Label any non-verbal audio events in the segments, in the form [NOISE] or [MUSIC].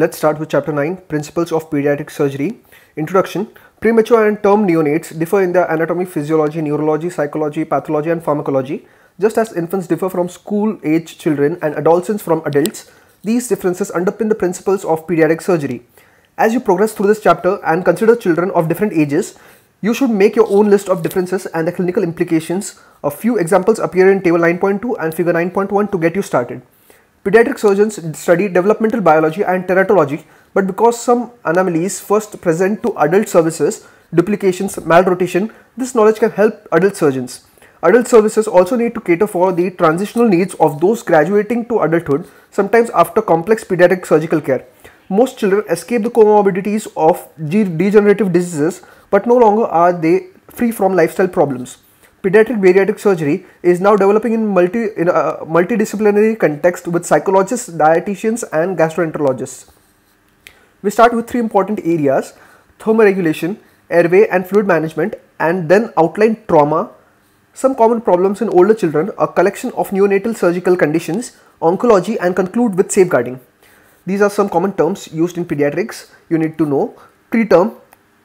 Let's start with Chapter 9 Principles of Pediatric Surgery. Introduction Premature and term neonates differ in their anatomy, physiology, neurology, psychology, pathology, and pharmacology. Just as infants differ from school age children and adolescents from adults, these differences underpin the principles of pediatric surgery. As you progress through this chapter and consider children of different ages, you should make your own list of differences and the clinical implications. A few examples appear in Table 9.2 and Figure 9.1 to get you started. Pediatric surgeons study developmental biology and teratology, but because some anomalies first present to adult services, duplications, malrotation, this knowledge can help adult surgeons. Adult services also need to cater for the transitional needs of those graduating to adulthood, sometimes after complex pediatric surgical care. Most children escape the comorbidities of degenerative diseases, but no longer are they free from lifestyle problems. Pediatric bariatric surgery is now developing in multi in a multidisciplinary context with psychologists, dietitians, and gastroenterologists. We start with three important areas: thermoregulation, airway and fluid management, and then outline trauma, some common problems in older children, a collection of neonatal surgical conditions, oncology, and conclude with safeguarding. These are some common terms used in pediatrics you need to know. Preterm,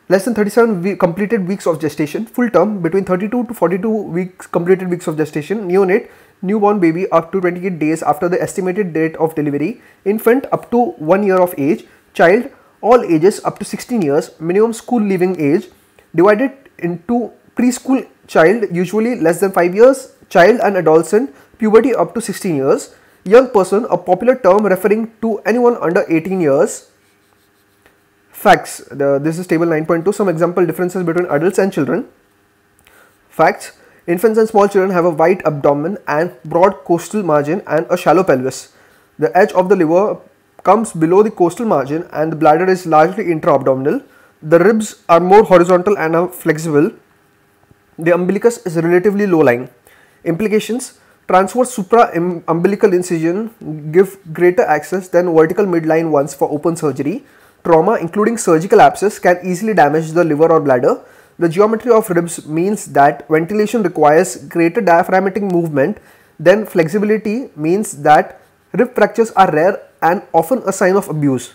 less than 37 we completed weeks of gestation, full term, between 32 to 42 weeks completed weeks of gestation, neonate, newborn baby up to 28 days after the estimated date of delivery, infant up to 1 year of age, child all ages up to 16 years, minimum school leaving age, divided into preschool child usually less than 5 years, child and adolescent, puberty up to 16 years, young person a popular term referring to anyone under 18 years, facts the, this is table 9.2 some example differences between adults and children facts infants and small children have a wide abdomen and broad coastal margin and a shallow pelvis the edge of the liver comes below the coastal margin and the bladder is largely intra-abdominal the ribs are more horizontal and are flexible the umbilicus is relatively low lying implications transverse supra-umbilical incision give greater access than vertical midline ones for open surgery trauma including surgical abscess can easily damage the liver or bladder. The geometry of ribs means that ventilation requires greater diaphragmatic movement then flexibility means that rib fractures are rare and often a sign of abuse.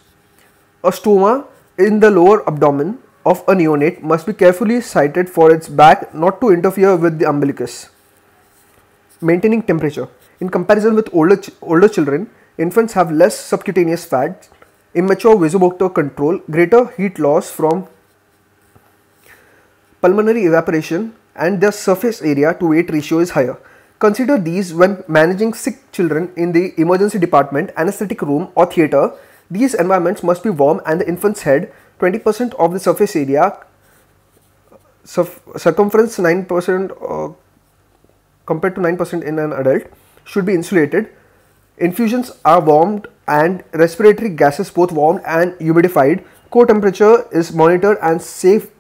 A stoma in the lower abdomen of a neonate must be carefully sighted for its back not to interfere with the umbilicus. Maintaining temperature. In comparison with older, ch older children, infants have less subcutaneous fat immature vasomotor control, greater heat loss from pulmonary evaporation and their surface area to weight ratio is higher. Consider these when managing sick children in the emergency department, anesthetic room or theatre. These environments must be warm and the infant's head 20% of the surface area, circumference 9% uh, compared to 9% in an adult should be insulated. Infusions are warmed and respiratory gases both warmed and humidified. Core temperature is monitored and safe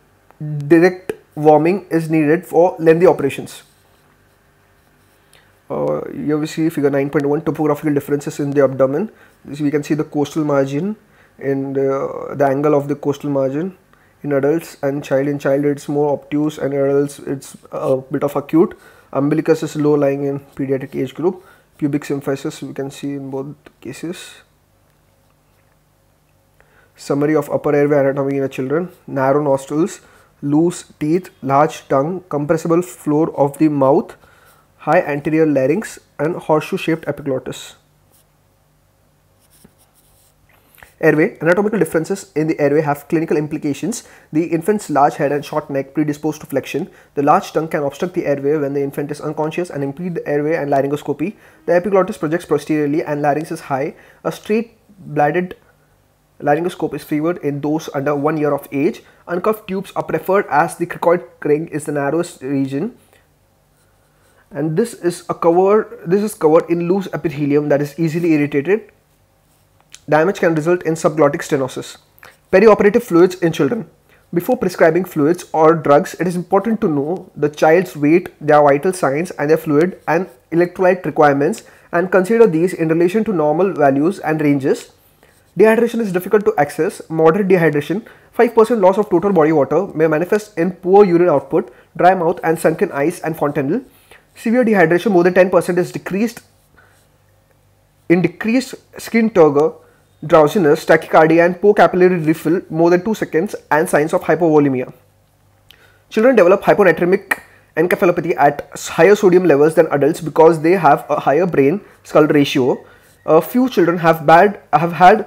direct warming is needed for lengthy operations. Uh, here we see figure 9.1 topographical differences in the abdomen. This we can see the coastal margin and uh, the angle of the coastal margin in adults and child. In child it's more obtuse and adults it's a bit of acute. Umbilicus is low lying in pediatric age group pubic symphysis we can see in both cases. Summary of upper airway anatomy in children. Narrow nostrils, loose teeth, large tongue, compressible floor of the mouth, high anterior larynx and horseshoe shaped epiglottis. Airway Anatomical differences in the airway have clinical implications. The infant's large head and short neck predisposed to flexion. The large tongue can obstruct the airway when the infant is unconscious and impede the airway and laryngoscopy. The epiglottis projects posteriorly and larynx is high. A straight bladed laryngoscope is favored in those under one year of age. Uncuffed tubes are preferred as the cricoid ring is the narrowest region and this is a cover this is covered in loose epithelium that is easily irritated damage can result in subglottic stenosis. Perioperative fluids in children. Before prescribing fluids or drugs, it is important to know the child's weight, their vital signs and their fluid and electrolyte requirements and consider these in relation to normal values and ranges. Dehydration is difficult to access. Moderate dehydration, 5% loss of total body water may manifest in poor urine output, dry mouth and sunken eyes and fontanelle. Severe dehydration more than 10% is decreased in decreased skin turgor, drowsiness, tachycardia and poor capillary refill more than 2 seconds and signs of hypovolemia. Children develop hyponatremic encephalopathy at higher sodium levels than adults because they have a higher brain skull ratio. A few children have bad have had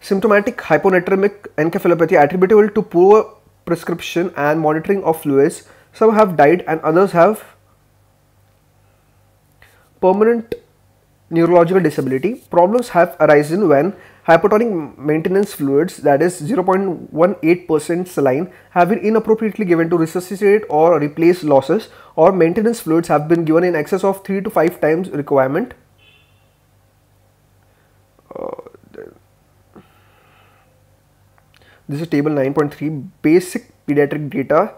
symptomatic hyponatremic encephalopathy attributable to poor prescription and monitoring of fluids. Some have died and others have permanent neurological disability. Problems have arisen when Hypertonic maintenance fluids, that is 0.18% saline, have been inappropriately given to resuscitate or replace losses, or maintenance fluids have been given in excess of 3 to 5 times requirement. Uh, this is table 9.3 basic pediatric data.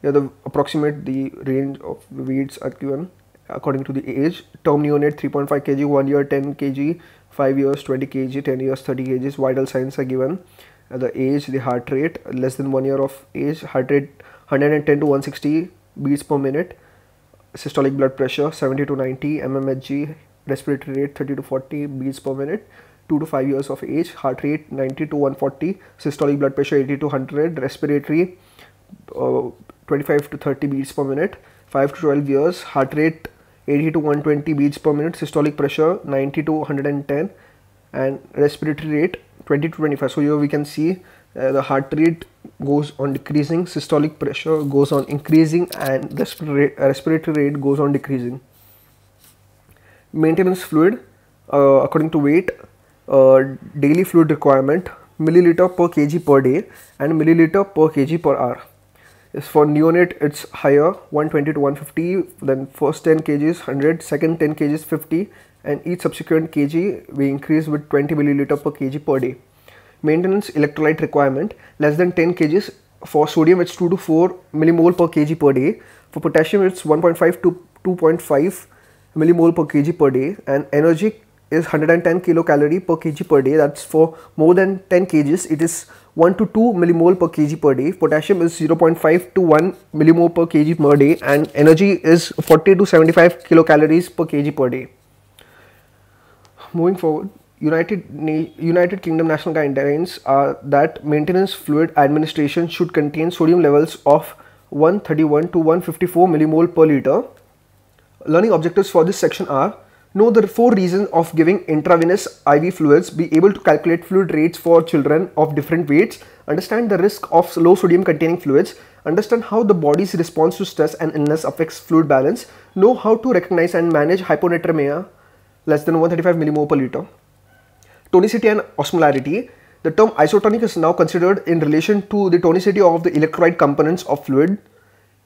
Here the approximate the range of weights are given according to the age. Term neonate 3.5 kg, 1 year 10 kg, 5 years 20 kg 10 years 30 kg vital signs are given uh, the age the heart rate less than 1 year of age heart rate 110 to 160 beats per minute systolic blood pressure 70 to 90 mmHg respiratory rate 30 to 40 beats per minute 2 to 5 years of age heart rate 90 to 140 systolic blood pressure 80 to 100 respiratory uh, 25 to 30 beats per minute 5 to 12 years heart rate 80 to 120 beats per minute, systolic pressure 90 to 110 and respiratory rate 20 to 25. So here we can see uh, the heart rate goes on decreasing, systolic pressure goes on increasing and uh, respiratory rate goes on decreasing. Maintenance fluid uh, according to weight, uh, daily fluid requirement milliliter per kg per day and milliliter per kg per hour is for neonate it's higher 120 to 150 then first 10 kg is 100 second 10 kg is 50 and each subsequent kg we increase with 20 milliliter per kg per day maintenance electrolyte requirement less than 10 kg for sodium it's 2 to 4 millimole per kg per day for potassium it's 1.5 to 2.5 millimole per kg per day and energy is 110 kilocalorie per kg per day. That's for more than 10 kgs. It is 1 to 2 millimole per kg per day. Potassium is 0.5 to 1 millimole per kg per day and energy is 40 to 75 kilocalories per kg per day. Moving forward, United, United Kingdom national guidelines are that maintenance fluid administration should contain sodium levels of 131 to 154 millimole per liter. Learning objectives for this section are Know the four reasons of giving intravenous IV fluids, be able to calculate fluid rates for children of different weights, understand the risk of low sodium containing fluids, understand how the body's response to stress and illness affects fluid balance, know how to recognize and manage hyponatremia less than 135 mmol per liter. Tonicity and osmolarity. The term isotonic is now considered in relation to the tonicity of the electrolyte components of fluid.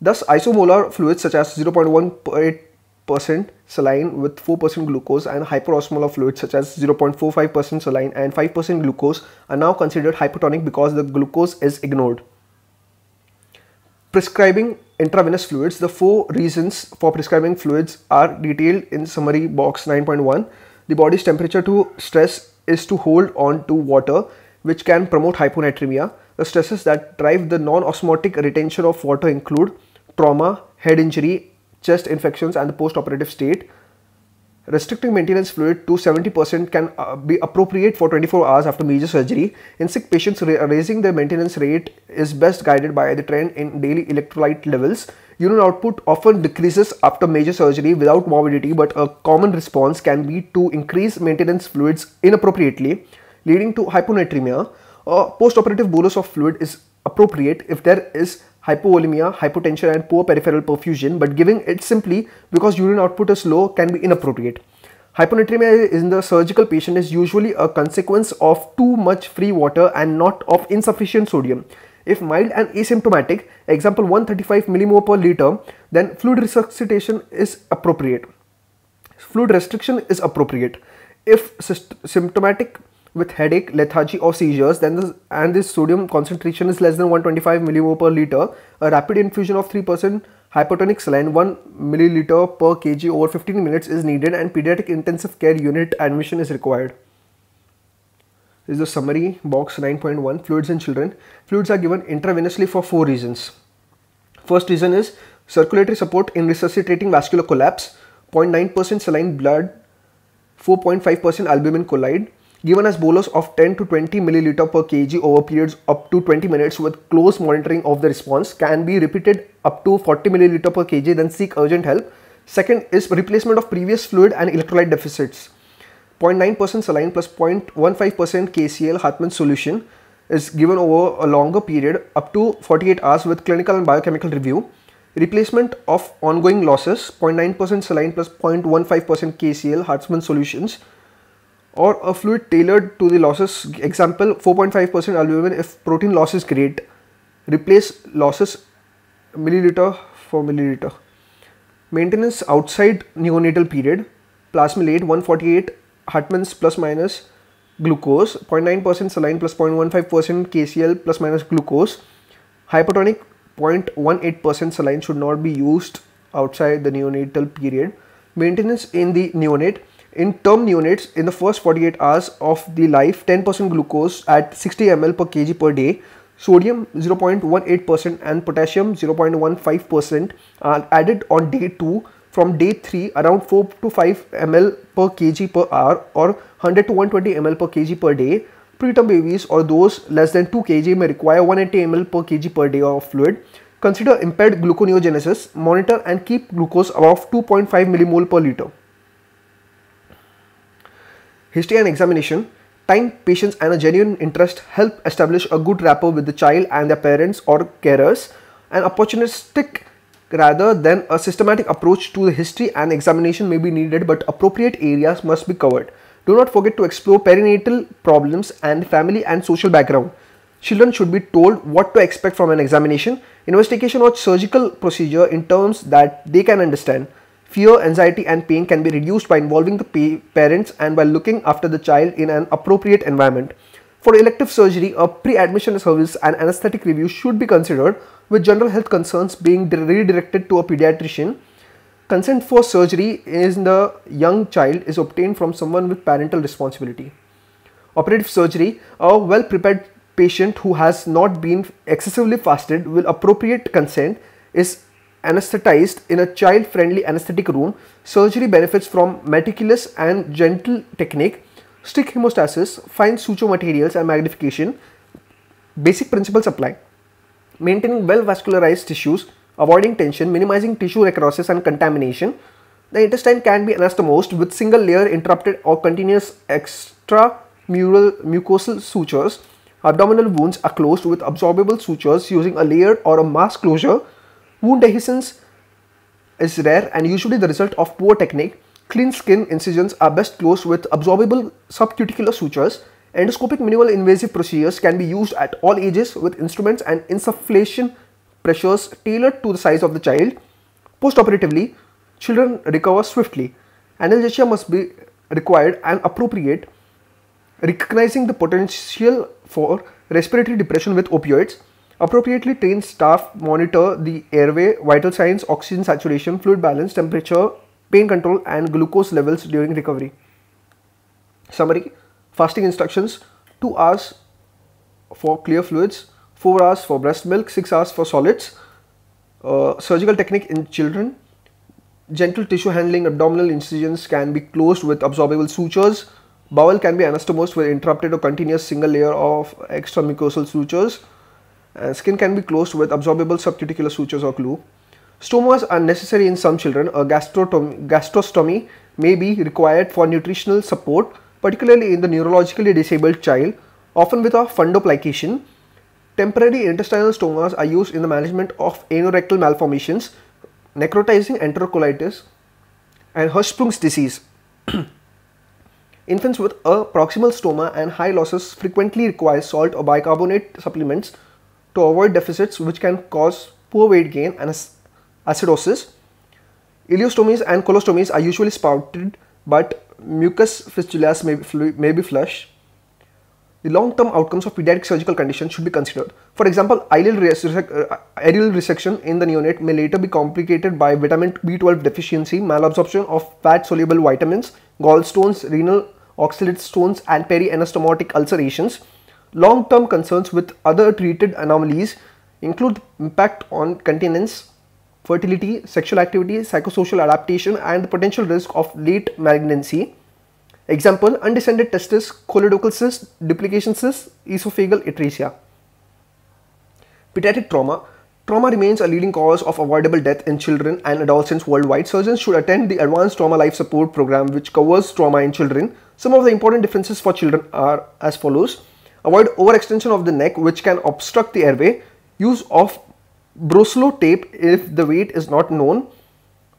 Thus, isomolar fluids such as 0.18 percent saline with 4% glucose and hyperosmolar fluids such as 0.45% saline and 5% glucose are now considered hypertonic because the glucose is ignored. Prescribing intravenous fluids, the four reasons for prescribing fluids are detailed in summary box 9.1. The body's temperature to stress is to hold on to water which can promote hyponatremia. The stresses that drive the non-osmotic retention of water include trauma, head injury, chest infections and the post-operative state. Restricting maintenance fluid to 70% can uh, be appropriate for 24 hours after major surgery. In sick patients, raising their maintenance rate is best guided by the trend in daily electrolyte levels. Urine output often decreases after major surgery without morbidity, but a common response can be to increase maintenance fluids inappropriately, leading to hyponatremia. A post-operative bolus of fluid is appropriate if there is hypovolemia, hypotension and poor peripheral perfusion but giving it simply because urine output is low can be inappropriate. Hyponatremia in the surgical patient is usually a consequence of too much free water and not of insufficient sodium. If mild and asymptomatic, example 135 millimole per liter, then fluid resuscitation is appropriate. Fluid restriction is appropriate. If symptomatic with headache, lethargy or seizures then this, and this sodium concentration is less than 125 mmol per liter, a rapid infusion of 3% hypertonic saline 1 milliliter per kg over 15 minutes is needed and pediatric intensive care unit admission is required. This is the summary box 9.1 fluids in children. Fluids are given intravenously for four reasons. First reason is circulatory support in resuscitating vascular collapse, 0.9% saline blood, 4.5% albumin collide, given as bolus of 10 to 20 milliliter per kg over periods up to 20 minutes with close monitoring of the response can be repeated up to 40 milliliter per kg then seek urgent help. Second is replacement of previous fluid and electrolyte deficits. 0.9% saline plus 0.15% KCl Hartmann solution is given over a longer period up to 48 hours with clinical and biochemical review. Replacement of ongoing losses 0.9% saline plus 0.15% KCl Hartmann solutions or a fluid tailored to the losses. Example 4.5% albumin if protein loss is great. Replace losses milliliter for milliliter. Maintenance outside neonatal period. plasmalate 148 Hartmann's plus minus glucose 0.9% saline plus 0.15% KCL plus minus glucose. Hypertonic 0.18% saline should not be used outside the neonatal period. Maintenance in the neonate in term units, in the first 48 hours of the life, 10% glucose at 60 ml per kg per day, sodium 0.18% and potassium 0.15% are added on day 2 from day 3 around 4 to 5 ml per kg per hour or 100 to 120 ml per kg per day. Preterm babies or those less than 2 kg may require 180 ml per kg per day of fluid. Consider impaired gluconeogenesis, monitor and keep glucose above 2.5 millimole per liter. History and examination. Time, patience and a genuine interest help establish a good rapport with the child and their parents or carers. An opportunistic rather than a systematic approach to the history and examination may be needed but appropriate areas must be covered. Do not forget to explore perinatal problems and family and social background. Children should be told what to expect from an examination, investigation or surgical procedure in terms that they can understand. Fear, anxiety and pain can be reduced by involving the parents and by looking after the child in an appropriate environment. For elective surgery, a pre-admission service and anesthetic review should be considered with general health concerns being redirected to a pediatrician. Consent for surgery in the young child is obtained from someone with parental responsibility. Operative surgery, a well-prepared patient who has not been excessively fasted with appropriate consent is anesthetized in a child-friendly anesthetic room, surgery benefits from meticulous and gentle technique, stick hemostasis, fine suture materials and magnification. Basic principles apply. Maintaining well-vascularized tissues, avoiding tension, minimizing tissue necrosis and contamination. The intestine can be anastomosed with single-layer interrupted or continuous extramural mucosal sutures. Abdominal wounds are closed with absorbable sutures using a layered or a mass closure Wound dehiscence is rare and usually the result of poor technique. Clean skin incisions are best closed with absorbable subcuticular sutures. Endoscopic minimal invasive procedures can be used at all ages with instruments and insufflation pressures tailored to the size of the child. Postoperatively, children recover swiftly. Analgesia must be required and appropriate, recognizing the potential for respiratory depression with opioids. Appropriately trained staff monitor the airway, vital signs, oxygen saturation, fluid balance, temperature, pain control and glucose levels during recovery. Summary, fasting instructions, 2 hours for clear fluids, 4 hours for breast milk, 6 hours for solids, uh, surgical technique in children, gentle tissue handling, abdominal incisions can be closed with absorbable sutures, bowel can be anastomosed with interrupted or continuous single layer of extramucosal sutures, uh, skin can be closed with absorbable subcuticular sutures or glue. Stomas are necessary in some children. A gastrostomy may be required for nutritional support, particularly in the neurologically disabled child, often with a fundoplication. Temporary intestinal stomas are used in the management of anorectal malformations, necrotizing enterocolitis, and Hirschsprung's disease. [CLEARS THROAT] Infants with a proximal stoma and high losses frequently require salt or bicarbonate supplements to avoid deficits which can cause poor weight gain and acidosis. Ileostomies and colostomies are usually spouted but mucous fistulas may be, may be flush. The long-term outcomes of pediatric surgical conditions should be considered. For example, ileal, ileal uh, resection in the neonate may later be complicated by vitamin B12 deficiency, malabsorption of fat-soluble vitamins, gallstones, renal oxalate stones and peri-anastomotic ulcerations. Long-term concerns with other treated anomalies include impact on continence, fertility, sexual activity, psychosocial adaptation and the potential risk of late malignancy. Example, undescended testes, colorectal cyst, duplication cyst, esophageal atresia. Pediatric trauma. Trauma remains a leading cause of avoidable death in children and adolescents worldwide. Surgeons should attend the Advanced Trauma Life Support Program which covers trauma in children. Some of the important differences for children are as follows. Avoid overextension of the neck which can obstruct the airway. Use of Broslow tape if the weight is not known.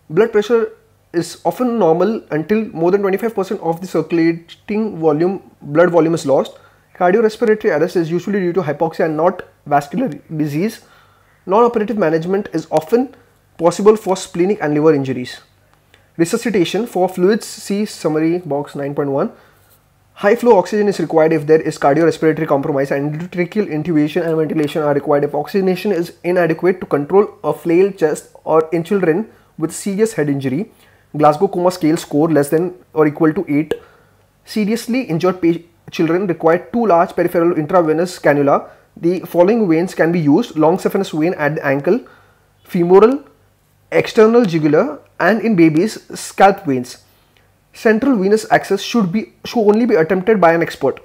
Blood pressure is often normal until more than 25% of the circulating volume, blood volume is lost. Cardiorespiratory arrest is usually due to hypoxia and not vascular disease. Non-operative management is often possible for splenic and liver injuries. Resuscitation for fluids, see summary box 9.1. High flow oxygen is required if there is cardiorespiratory compromise and tracheal intubation and ventilation are required if oxygenation is inadequate to control a flail chest or in children with serious head injury. Glasgow Coma Scale score less than or equal to 8. Seriously injured children require two large peripheral intravenous cannula. The following veins can be used long saphenous vein at the ankle, femoral, external jugular and in babies scalp veins. Central venous access should, be, should only be attempted by an expert.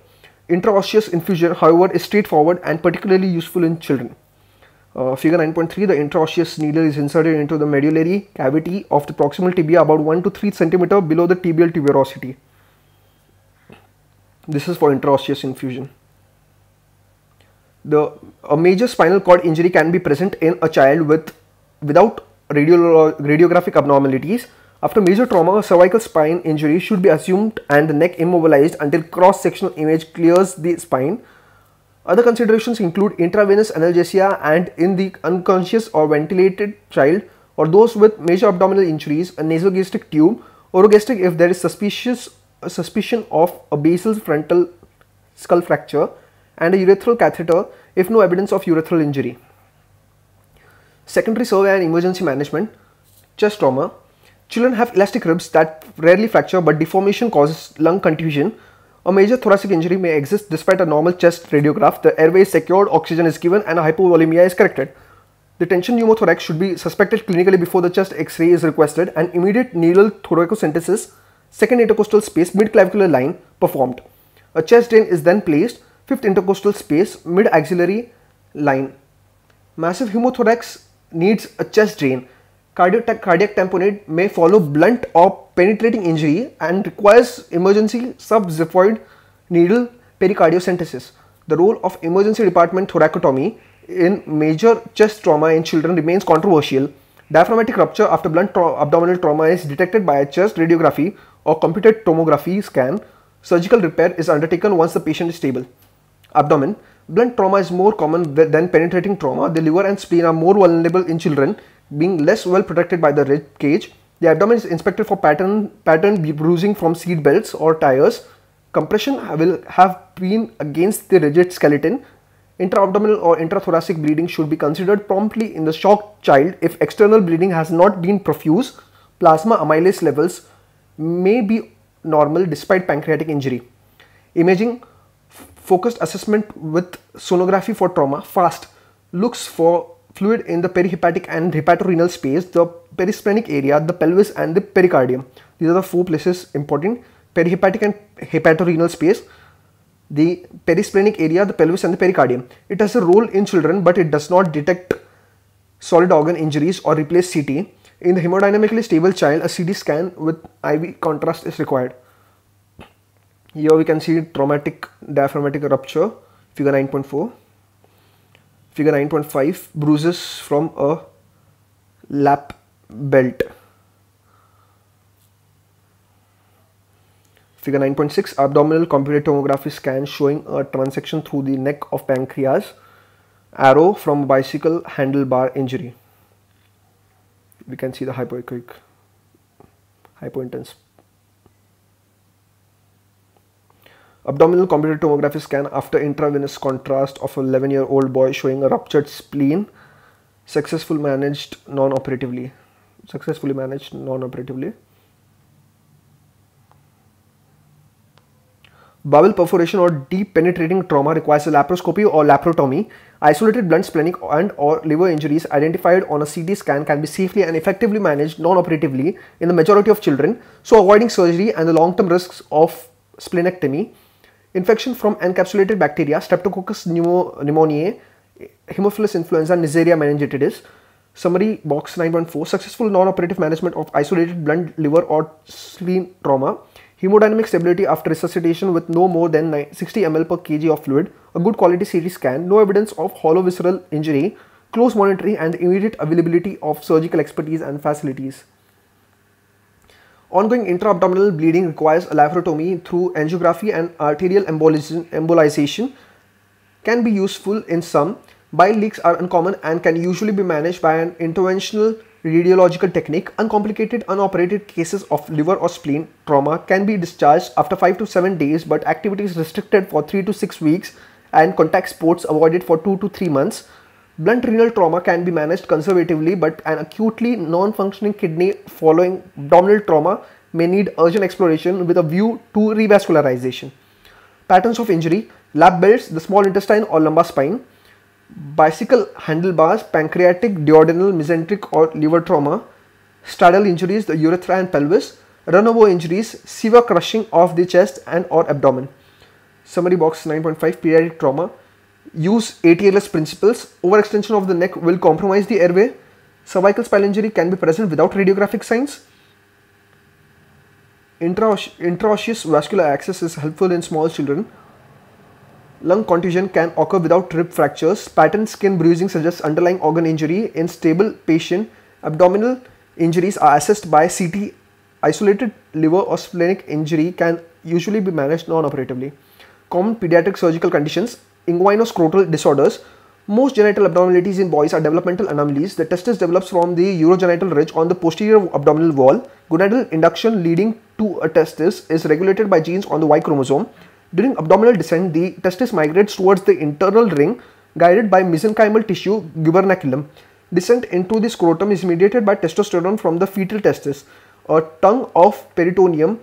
Intraosseous infusion, however, is straightforward and particularly useful in children. Uh, figure 9.3 the intraosseous needle is inserted into the medullary cavity of the proximal tibia about 1 to 3 centimeter below the tibial tuberosity this is for intraosseous infusion the a major spinal cord injury can be present in a child with without radio, radiographic abnormalities after major trauma, cervical spine injury should be assumed and the neck immobilized until cross-sectional image clears the spine. Other considerations include intravenous analgesia and in the unconscious or ventilated child or those with major abdominal injuries, a nasogastric tube, orogastric if there is suspicious suspicion of a basal frontal skull fracture and a urethral catheter if no evidence of urethral injury. Secondary survey and emergency management, chest trauma, Children have elastic ribs that rarely fracture but deformation causes lung contusion. A major thoracic injury may exist despite a normal chest radiograph. The airway is secured, oxygen is given and hypovolemia is corrected. The tension pneumothorax should be suspected clinically before the chest x-ray is requested and immediate needle thoracocentesis, second intercostal space mid-clavicular line performed. A chest drain is then placed, fifth intercostal space mid-axillary line. Massive pneumothorax needs a chest drain cardiac, cardiac tamponade may follow blunt or penetrating injury and requires emergency subxiphoid needle pericardiocentesis. The role of emergency department thoracotomy in major chest trauma in children remains controversial. Diaphragmatic rupture after blunt tra abdominal trauma is detected by a chest radiography or computed tomography scan. Surgical repair is undertaken once the patient is stable. Abdomen Blunt trauma is more common than penetrating trauma. The liver and spleen are more vulnerable in children being less well protected by the rib cage. The abdomen is inspected for pattern, pattern bruising from seat belts or tires. Compression will have been against the rigid skeleton. Intra-abdominal or intrathoracic bleeding should be considered promptly in the shocked child if external bleeding has not been profuse. Plasma amylase levels may be normal despite pancreatic injury. Imaging focused assessment with sonography for trauma fast looks for fluid in the perihepatic and hepatorenal space, the perisplenic area, the pelvis and the pericardium. These are the four places important, perihepatic and hepatorenal space, the perisplenic area, the pelvis and the pericardium. It has a role in children but it does not detect solid organ injuries or replace CT. In the hemodynamically stable child, a CT scan with IV contrast is required. Here we can see traumatic diaphragmatic rupture, figure 9.4 figure 9.5 bruises from a lap belt Figure 9.6 abdominal computed tomography scan showing a transection through the neck of pancreas arrow from bicycle handlebar injury. We can see the hypoechoic, hypointense Abdominal computed tomography scan after intravenous contrast of an 11 year old boy showing a ruptured spleen, successful managed non operatively. Successfully managed non operatively. Bowel perforation or deep penetrating trauma requires a laparoscopy or laparotomy. Isolated blunt splenic and or liver injuries identified on a CT scan can be safely and effectively managed non-operatively in the majority of children, so avoiding surgery and the long-term risks of splenectomy. Infection from encapsulated bacteria, Streptococcus pneumoniae, Haemophilus influenza, Neisseria meningitidis. Summary box 914 Successful non operative management of isolated blunt liver or spleen trauma. Hemodynamic stability after resuscitation with no more than 60 ml per kg of fluid. A good quality CT scan. No evidence of hollow visceral injury. Close monitoring and immediate availability of surgical expertise and facilities. Ongoing intra-abdominal bleeding requires a laparotomy through angiography and arterial embolization can be useful in some. Bile leaks are uncommon and can usually be managed by an interventional radiological technique. Uncomplicated unoperated cases of liver or spleen trauma can be discharged after 5 to 7 days but activity is restricted for 3 to 6 weeks and contact sports avoided for 2 to 3 months. Blunt renal trauma can be managed conservatively, but an acutely non-functioning kidney following abdominal trauma may need urgent exploration with a view to revascularization. Patterns of injury, lap belts, the small intestine or lumbar spine, bicycle handlebars, pancreatic, duodenal, mesenteric or liver trauma, stridal injuries, the urethra and pelvis, runaway injuries, severe crushing of the chest and or abdomen. Summary box 9.5 Periodic trauma use ATLS principles, overextension of the neck will compromise the airway, cervical spinal injury can be present without radiographic signs, intraosseous vascular access is helpful in small children, lung contusion can occur without rib fractures, pattern skin bruising suggests underlying organ injury, in stable patient abdominal injuries are assessed by CT, isolated liver or splenic injury can usually be managed non-operatively. Common pediatric surgical conditions inguinoscrotal disorders, most genital abnormalities in boys are developmental anomalies. The testis develops from the urogenital ridge on the posterior abdominal wall. Gonadal induction leading to a testis is regulated by genes on the Y chromosome. During abdominal descent, the testis migrates towards the internal ring guided by mesenchymal tissue gubernaculum. Descent into the scrotum is mediated by testosterone from the fetal testis. A tongue of peritoneum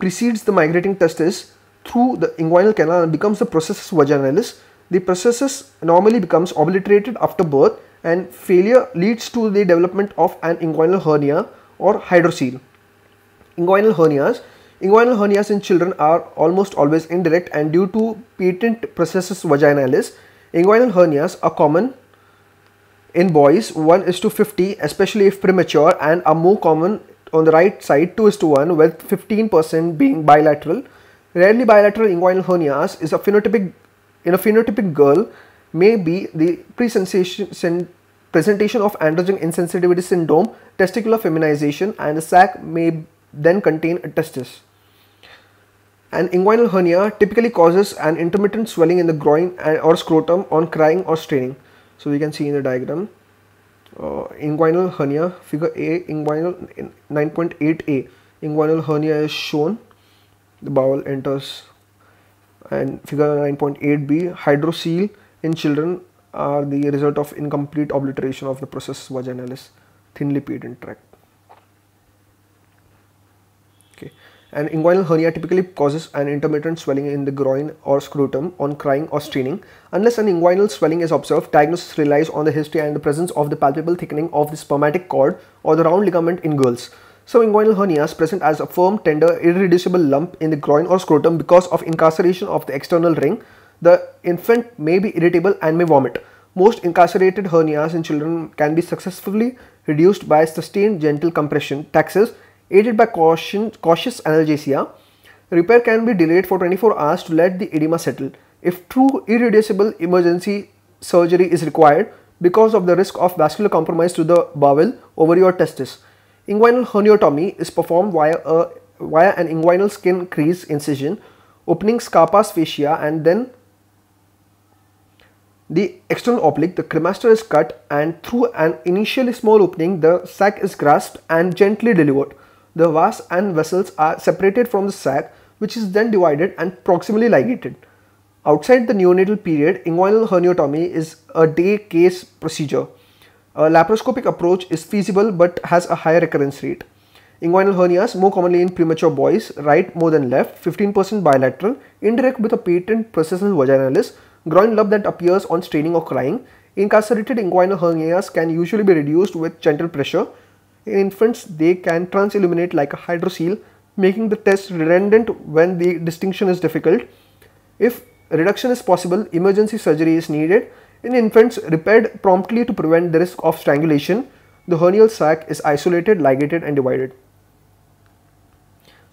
precedes the migrating testis through the inguinal canal and becomes the processus vaginalis, the processus normally becomes obliterated after birth and failure leads to the development of an inguinal hernia or hydrocele. Inguinal hernias Inguinal hernias in children are almost always indirect and due to patent processus vaginalis, inguinal hernias are common in boys 1 is to 50 especially if premature and are more common on the right side 2 is to 1 with 15% being bilateral Rarely bilateral inguinal hernias is a phenotypic in a phenotypic girl may be the presentation of androgen insensitivity syndrome, testicular feminization, and the sac may then contain a testis. An inguinal hernia typically causes an intermittent swelling in the groin or scrotum on crying or straining. So we can see in the diagram, uh, inguinal hernia, figure A, inguinal 9.8a. Inguinal hernia is shown the bowel enters and figure 9.8b hydrocele in children are the result of incomplete obliteration of the process vaginalis thinly pedant tract okay and inguinal hernia typically causes an intermittent swelling in the groin or scrotum on crying or straining. Unless an inguinal swelling is observed, diagnosis relies on the history and the presence of the palpable thickening of the spermatic cord or the round ligament in girls. So inguinal hernias present as a firm, tender, irreducible lump in the groin or scrotum because of incarceration of the external ring. The infant may be irritable and may vomit. Most incarcerated hernias in children can be successfully reduced by sustained gentle compression taxes aided by caution, cautious analgesia. Repair can be delayed for 24 hours to let the edema settle. If true irreducible emergency surgery is required because of the risk of vascular compromise to the bowel, ovary or testis, Inguinal herniotomy is performed via, a, via an inguinal skin crease incision, opening scarpa's fascia and then the external oblique, the cremaster is cut and through an initially small opening, the sac is grasped and gently delivered. The vas and vessels are separated from the sac which is then divided and proximally ligated. Outside the neonatal period, inguinal herniotomy is a day case procedure. A laparoscopic approach is feasible but has a higher recurrence rate. Inguinal hernias, more commonly in premature boys, right more than left, 15% bilateral, indirect with a patent processus vaginalis, groin lump that appears on straining or crying. Incarcerated inguinal hernias can usually be reduced with gentle pressure. In infants, they can transilluminate like a hydrocele, making the test redundant when the distinction is difficult. If reduction is possible, emergency surgery is needed in infants, repaired promptly to prevent the risk of strangulation, the hernial sac is isolated, ligated and divided.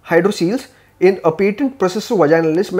Hydroceles in a patent processor vaginalis may